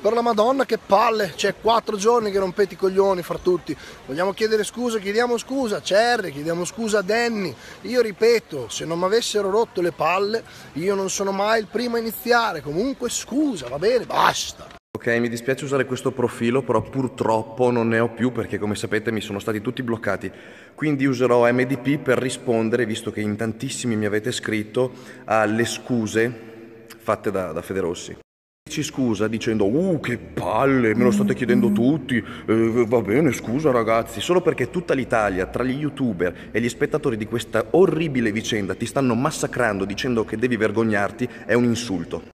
per la madonna che palle, c'è quattro giorni che rompete i coglioni fra tutti, vogliamo chiedere scusa, chiediamo scusa a Cerri, chiediamo scusa a Danny, io ripeto, se non mi avessero rotto le palle io non sono mai il primo a iniziare, comunque scusa, va bene, basta. Ok, mi dispiace usare questo profilo, però purtroppo non ne ho più perché come sapete mi sono stati tutti bloccati. Quindi userò MDP per rispondere, visto che in tantissimi mi avete scritto, alle scuse fatte da, da Federossi si scusa dicendo uh che palle me lo state chiedendo tutti eh, va bene scusa ragazzi solo perché tutta l'Italia tra gli youtuber e gli spettatori di questa orribile vicenda ti stanno massacrando dicendo che devi vergognarti è un insulto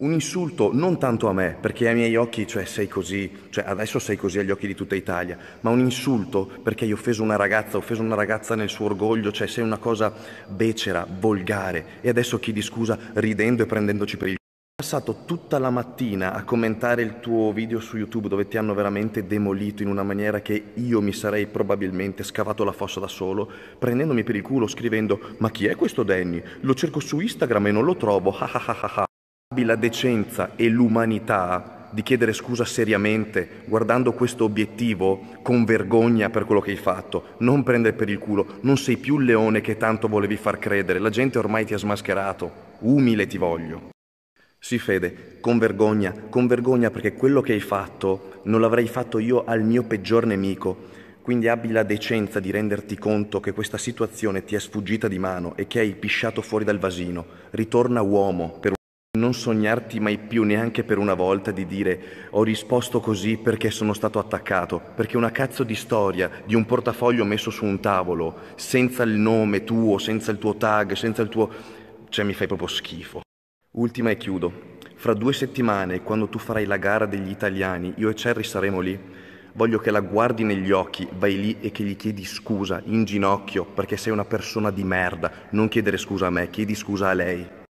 un insulto non tanto a me, perché ai miei occhi, cioè, sei così, cioè, adesso sei così agli occhi di tutta Italia, ma un insulto perché hai offeso una ragazza, ho offeso una ragazza nel suo orgoglio, cioè sei una cosa becera, volgare, e adesso chiedi scusa ridendo e prendendoci per il ho passato tutta la mattina a commentare il tuo video su YouTube dove ti hanno veramente demolito in una maniera che io mi sarei probabilmente scavato la fossa da solo, prendendomi per il culo scrivendo ma chi è questo Danny? Lo cerco su Instagram e non lo trovo, ha Abbi la decenza e l'umanità di chiedere scusa seriamente guardando questo obiettivo con vergogna per quello che hai fatto, non prendere per il culo, non sei più il leone che tanto volevi far credere, la gente ormai ti ha smascherato, umile ti voglio. Sì, Fede, con vergogna, con vergogna perché quello che hai fatto non l'avrei fatto io al mio peggior nemico. Quindi abbi la decenza di renderti conto che questa situazione ti è sfuggita di mano e che hai pisciato fuori dal vasino. Ritorna uomo per non sognarti mai più neanche per una volta di dire ho risposto così perché sono stato attaccato, perché una cazzo di storia di un portafoglio messo su un tavolo, senza il nome tuo, senza il tuo tag, senza il tuo... cioè mi fai proprio schifo. Ultima e chiudo. Fra due settimane, quando tu farai la gara degli italiani, io e Cerri saremo lì. Voglio che la guardi negli occhi, vai lì e che gli chiedi scusa in ginocchio perché sei una persona di merda. Non chiedere scusa a me, chiedi scusa a lei.